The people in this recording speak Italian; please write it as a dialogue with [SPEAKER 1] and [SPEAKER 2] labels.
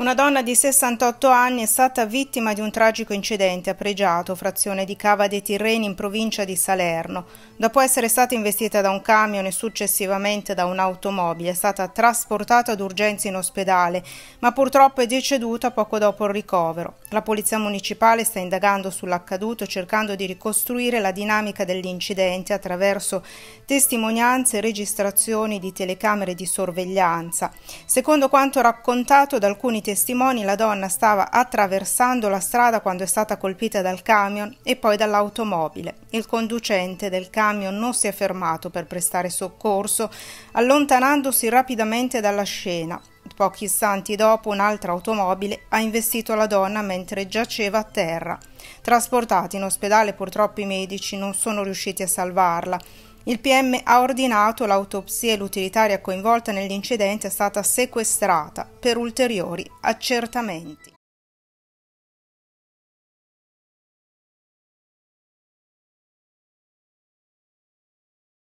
[SPEAKER 1] Una donna di 68 anni è stata vittima di un tragico incidente a Pregiato, frazione di Cava dei Tirreni in provincia di Salerno. Dopo essere stata investita da un camion e successivamente da un'automobile, è stata trasportata d'urgenza in ospedale, ma purtroppo è deceduta poco dopo il ricovero. La Polizia Municipale sta indagando sull'accaduto cercando di ricostruire la dinamica dell'incidente attraverso testimonianze e registrazioni di telecamere di sorveglianza. Secondo quanto raccontato da alcuni testimoni, testimoni la donna stava attraversando la strada quando è stata colpita dal camion e poi dall'automobile. Il conducente del camion non si è fermato per prestare soccorso, allontanandosi rapidamente dalla scena. Pochi istanti dopo un'altra automobile ha investito la donna mentre giaceva a terra. Trasportati in ospedale purtroppo i medici non sono riusciti a salvarla. Il PM ha ordinato l'autopsia e l'utilitaria coinvolta nell'incidente è stata sequestrata per ulteriori
[SPEAKER 2] accertamenti.